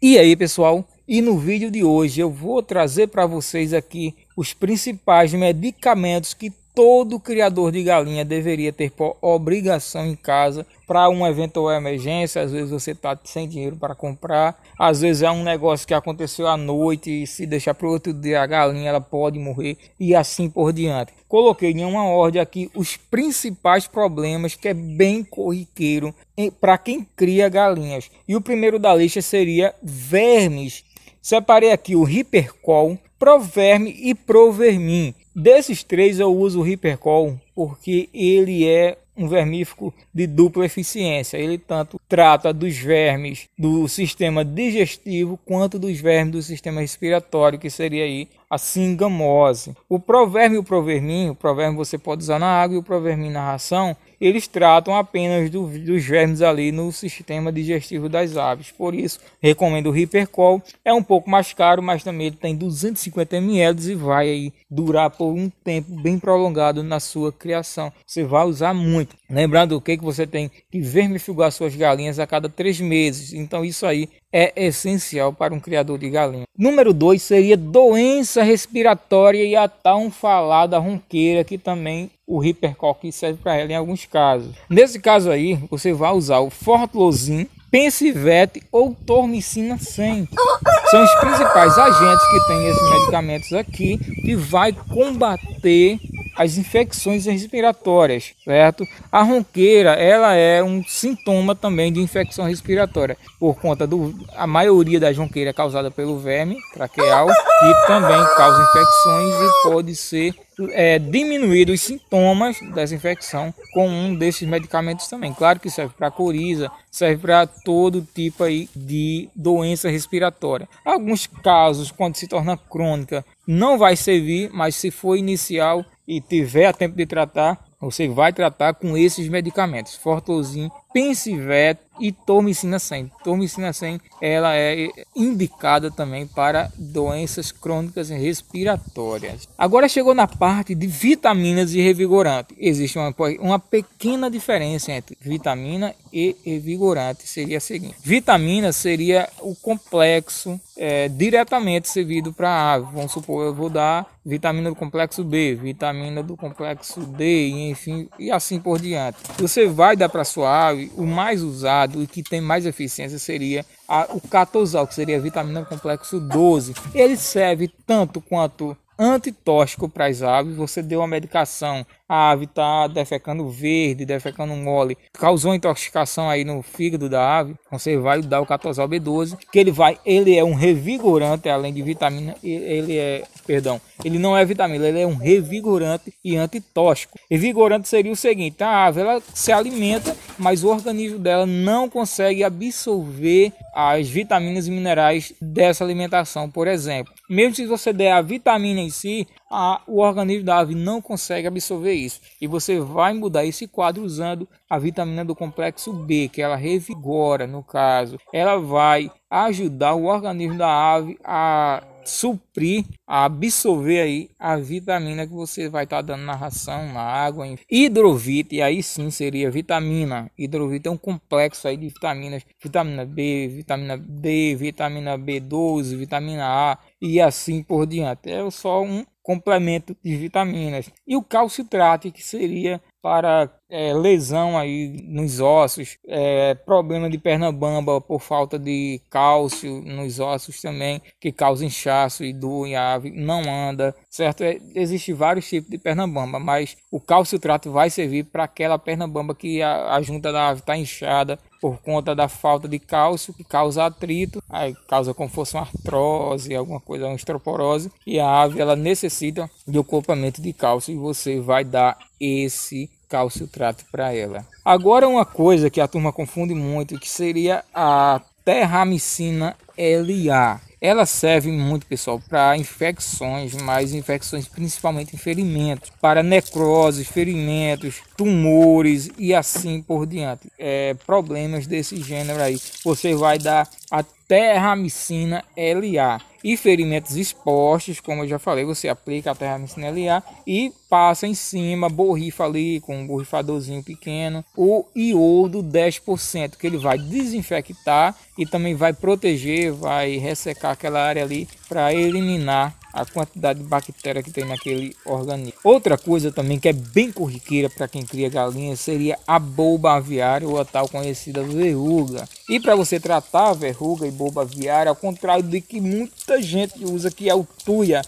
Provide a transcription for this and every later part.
E aí pessoal, e no vídeo de hoje eu vou trazer para vocês aqui os principais medicamentos que todo criador de galinha deveria ter por obrigação em casa para uma eventual emergência. Às vezes você está sem dinheiro para comprar, às vezes é um negócio que aconteceu à noite e se deixar para outro dia a galinha ela pode morrer e assim por diante. Coloquei em uma ordem aqui os principais problemas que é bem corriqueiro para quem cria galinhas. E o primeiro da lista seria vermes. Separei aqui o hipercol, proverme e provermin. Desses três eu uso o Hipercol porque ele é um vermífugo de dupla eficiência. Ele tanto trata dos vermes do sistema digestivo quanto dos vermes do sistema respiratório, que seria aí a singamose. O proverme e o proverminho, o proverme você pode usar na água e o proverminho na ração, eles tratam apenas do, dos vermes ali no sistema digestivo das aves. Por isso, recomendo o Hipercol. É um pouco mais caro, mas também ele tem 250 ml e vai aí durar por um tempo bem prolongado na sua criação. Você vai usar muito. Lembrando o que que você tem que vermifugar suas galinhas a cada três meses. Então isso aí é essencial para um criador de galinha. Número 2 seria doença respiratória e a tão falada ronqueira, que também o Hipercoque serve para ela em alguns casos. Nesse caso aí, você vai usar o Fortlozin, Pensivete ou Tormicina 100. São os principais agentes que tem esses medicamentos aqui que vai combater as infecções respiratórias, certo? A ronqueira, ela é um sintoma também de infecção respiratória, por conta do a maioria da ronqueira é causada pelo verme traqueal, que também causa infecções e pode ser é, diminuído os sintomas dessa infecção com um desses medicamentos também. Claro que serve para coriza, serve para todo tipo aí de doença respiratória. Alguns casos, quando se torna crônica, não vai servir, mas se for inicial, e tiver a tempo de tratar, você vai tratar com esses medicamentos, Fortozin Pensivet e Tormicina 100. Tormicina 100 ela é indicada também para doenças crônicas respiratórias. Agora chegou na parte de vitaminas e revigorante. Existe uma, uma pequena diferença entre vitamina e revigorante. Seria a seguinte: vitamina seria o complexo é, diretamente servido para a ave. Vamos supor, eu vou dar vitamina do complexo B, vitamina do complexo D, enfim, e assim por diante. Você vai dar para sua ave o mais usado e que tem mais eficiência seria a, o catosol, que seria a vitamina complexo 12. Ele serve tanto quanto antitóxico para as aves, você deu uma medicação a ave está defecando verde, defecando mole, causou intoxicação aí no fígado da ave, então, você vai dar o catosol B12, que ele vai, ele é um revigorante além de vitamina, ele é, perdão, ele não é vitamina, ele é um revigorante e antitóxico. Revigorante seria o seguinte, a ave ela se alimenta, mas o organismo dela não consegue absorver as vitaminas e minerais dessa alimentação, por exemplo. Mesmo se você der a vitamina em si, a, o organismo da ave não consegue absorver isso. E você vai mudar esse quadro usando a vitamina do complexo B, que ela revigora, no caso. Ela vai ajudar o organismo da ave a suprir, a absorver aí a vitamina que você vai estar tá dando na ração, na água, em hidrovita, e aí sim seria vitamina. Hidrovita é um complexo aí de vitaminas, vitamina B, vitamina D, vitamina B12, vitamina A e assim por diante. É só um complemento de vitaminas. E o calcitrate, que seria para é, lesão aí nos ossos, é, problema de perna bamba por falta de cálcio nos ossos também, que causa inchaço e dor em ave, não anda, certo? É, Existem vários tipos de perna bamba, mas o trato vai servir para aquela perna bamba que a, a junta da ave está inchada, por conta da falta de cálcio, que causa atrito, aí causa como fosse uma artrose, alguma coisa, uma estroporose, e a ave ela necessita de ocupamento de cálcio e você vai dar esse cálcio trato para ela. Agora uma coisa que a turma confunde muito, que seria a terramicina LA. Elas servem muito, pessoal, para infecções, mas infecções principalmente em ferimentos, para necroses, ferimentos, tumores e assim por diante. É, problemas desse gênero aí. Você vai dar a terramicina LA. E ferimentos expostos, como eu já falei, você aplica a terramicina LA e passa em cima, borrifa ali com um borrifadorzinho pequeno, o iodo 10%, que ele vai desinfectar e também vai proteger, vai ressecar aquela área ali para eliminar a quantidade de bactéria que tem naquele organismo. Outra coisa também que é bem corriqueira para quem cria galinha seria a boba aviária ou a tal conhecida verruga. E para você tratar a verruga e boba viária, ao contrário do que muita gente usa, que é o tuia,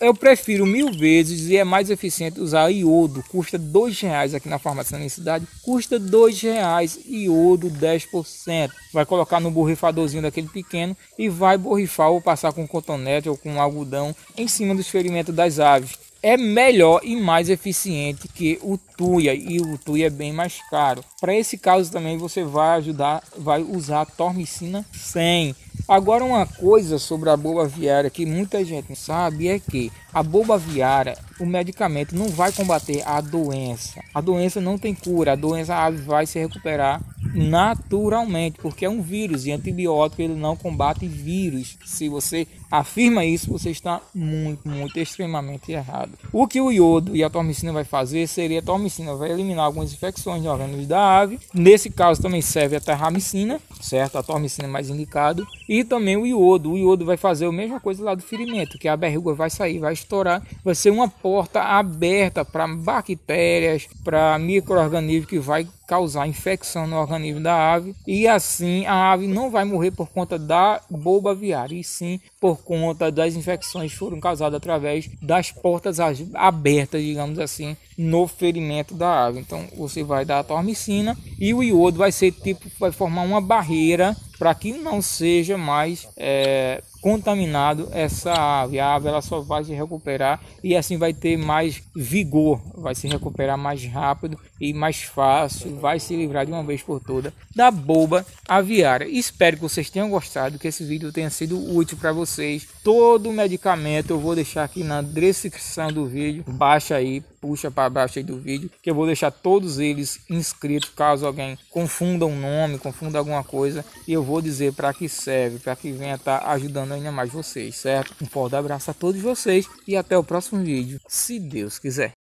eu prefiro mil vezes e é mais eficiente usar iodo. Custa dois reais aqui na farmácia na minha cidade. Custa dois reais iodo 10%. Vai colocar no borrifadorzinho daquele pequeno e vai borrifar ou passar com cotonete ou com algodão em cima dos ferimentos das aves é melhor e mais eficiente que o Tuya e o Tuya é bem mais caro. Para esse caso também você vai ajudar, vai usar a Tormicina 100. Agora uma coisa sobre a boba viária que muita gente não sabe é que a boba viária, o medicamento não vai combater a doença. A doença não tem cura, a doença ave vai se recuperar naturalmente, porque é um vírus e antibiótico ele não combate vírus. Se você afirma isso, você está muito, muito, extremamente errado. O que o iodo e a tormicina vai fazer seria a tormicina vai eliminar algumas infecções de órgãos da ave. Nesse caso também serve a terramicina, certo? A tormicina é mais indicado. E também o iodo. O iodo vai fazer a mesma coisa lá do ferimento, que a berruga vai sair, vai estourar, vai ser uma porta aberta para bactérias, para micro-organismos que vai causar infecção no organismo da ave e assim a ave não vai morrer por conta da boba aviária, e sim por conta das infecções que foram causadas através das portas abertas, digamos assim, no ferimento da ave. Então você vai dar a tormicina e o iodo vai ser tipo, vai formar uma barreira para que não seja mais é, contaminado essa ave. A ave ela só vai se recuperar e assim vai ter mais vigor, vai se recuperar mais rápido e mais fácil, vai se livrar de uma vez por toda da boba aviária. Espero que vocês tenham gostado, que esse vídeo tenha sido útil para vocês. Todo o medicamento eu vou deixar aqui na descrição do vídeo. Baixa aí, puxa para baixo aí do vídeo, que eu vou deixar todos eles inscritos, caso alguém confunda um nome, confunda alguma coisa, e eu vou dizer para que serve, para que venha estar tá ajudando ainda mais vocês, certo? Um forte abraço a todos vocês e até o próximo vídeo, se Deus quiser.